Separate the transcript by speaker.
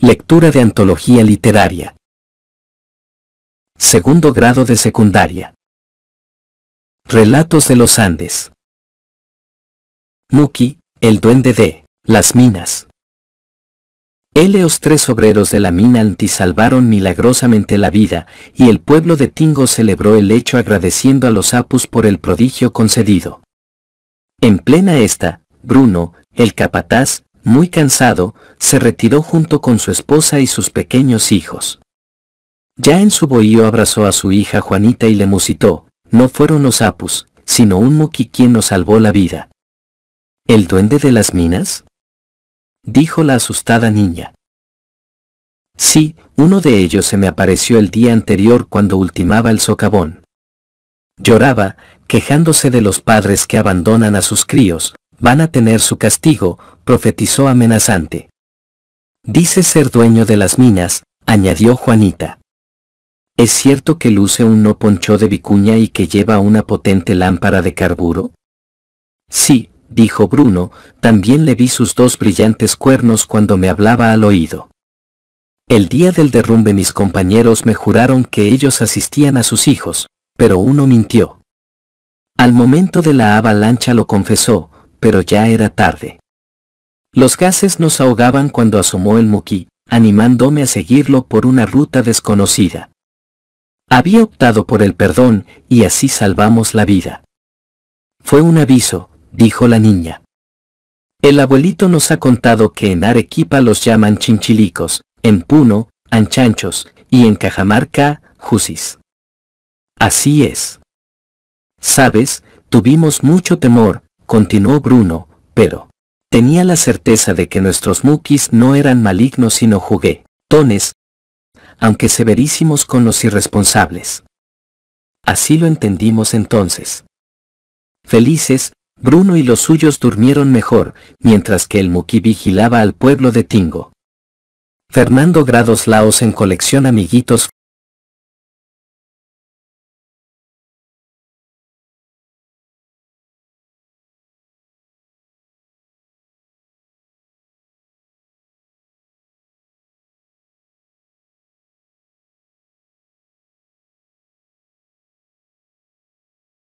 Speaker 1: Lectura de antología literaria. Segundo grado de secundaria. Relatos de los Andes. Muki, el duende de las minas. los tres obreros de la mina Anti salvaron milagrosamente la vida, y el pueblo de Tingo celebró el hecho agradeciendo a los Apus por el prodigio concedido. En plena esta, Bruno, el capataz, muy cansado, se retiró junto con su esposa y sus pequeños hijos. Ya en su bohío abrazó a su hija Juanita y le musitó, no fueron los apus, sino un muki quien nos salvó la vida. ¿El duende de las minas? Dijo la asustada niña. Sí, uno de ellos se me apareció el día anterior cuando ultimaba el socavón. Lloraba, quejándose de los padres que abandonan a sus críos, van a tener su castigo, profetizó amenazante. Dice ser dueño de las minas, añadió Juanita. ¿Es cierto que luce un no poncho de vicuña y que lleva una potente lámpara de carburo? Sí, dijo Bruno, también le vi sus dos brillantes cuernos cuando me hablaba al oído. El día del derrumbe mis compañeros me juraron que ellos asistían a sus hijos, pero uno mintió. Al momento de la avalancha lo confesó, pero ya era tarde. Los gases nos ahogaban cuando asomó el muquí, animándome a seguirlo por una ruta desconocida. Había optado por el perdón, y así salvamos la vida. Fue un aviso, dijo la niña. El abuelito nos ha contado que en Arequipa los llaman chinchilicos, en Puno, anchanchos, y en Cajamarca, jusis. Así es. Sabes, tuvimos mucho temor, continuó Bruno, pero... Tenía la certeza de que nuestros mukis no eran malignos sino juguetones, aunque severísimos con los irresponsables. Así lo entendimos entonces. Felices, Bruno y los suyos durmieron mejor, mientras que el muki vigilaba al pueblo de Tingo. Fernando Grados Laos en colección Amiguitos